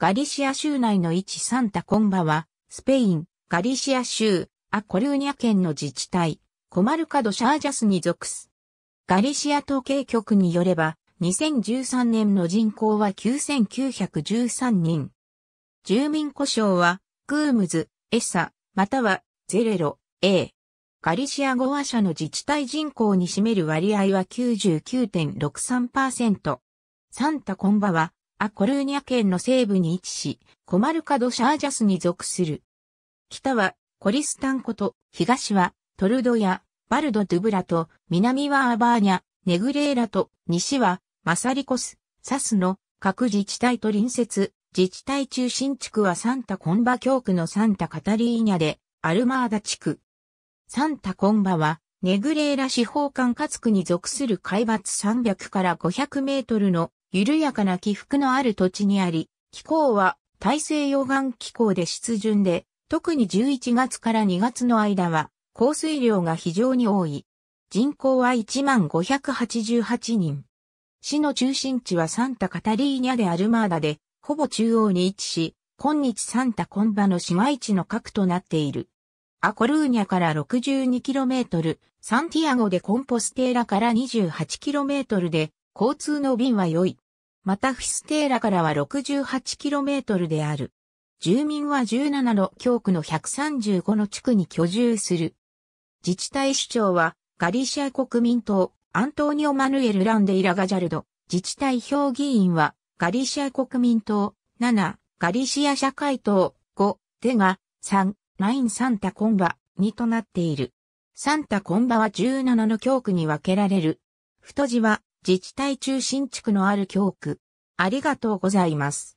ガリシア州内の一サンタコンバは、スペイン、ガリシア州、アコルーニャ県の自治体、コマルカドシャージャスに属す。ガリシア統計局によれば、2013年の人口は9913人。住民故障は、クームズ、エサ、または、ゼレロ、A。ガリシア語話者の自治体人口に占める割合は99.63%。サンタコンバは、ア・コルーニャ県の西部に位置し、コマルカ・ド・シャージャスに属する。北はコリスタンコと、東はトルドヤ、バルド・ドゥブラと、南はアバーニャ、ネグレーラと、西はマサリコス、サスの各自治体と隣接、自治体中心地区はサンタ・コンバ教区のサンタ・カタリーニャで、アルマーダ地区。サンタ・コンバは、ネグレーラ司法管轄区に属する海抜300から500メートルの緩やかな起伏のある土地にあり、気候は大西洋岸気候で湿潤で、特に11月から2月の間は降水量が非常に多い。人口は1588人。市の中心地はサンタカタリーニャでアルマーダで、ほぼ中央に位置し、今日サンタコンバの市街地の核となっている。アコルーニャから 62km、サンティアゴでコンポステーラから 28km で、交通の便は良い。またフィステーラからは 68km である。住民は17の教区の135の地区に居住する。自治体市長はガリシア国民党アントーニオ・マヌエル・ランデイラ・ガジャルド。自治体評議員はガリシア国民党7、ガリシア社会党5、デガ3、ライン・サンタ・コンバ2となっている。サンタ・コンバは17の教区に分けられる。太字は自治体中心地区のある教区。ありがとうございます。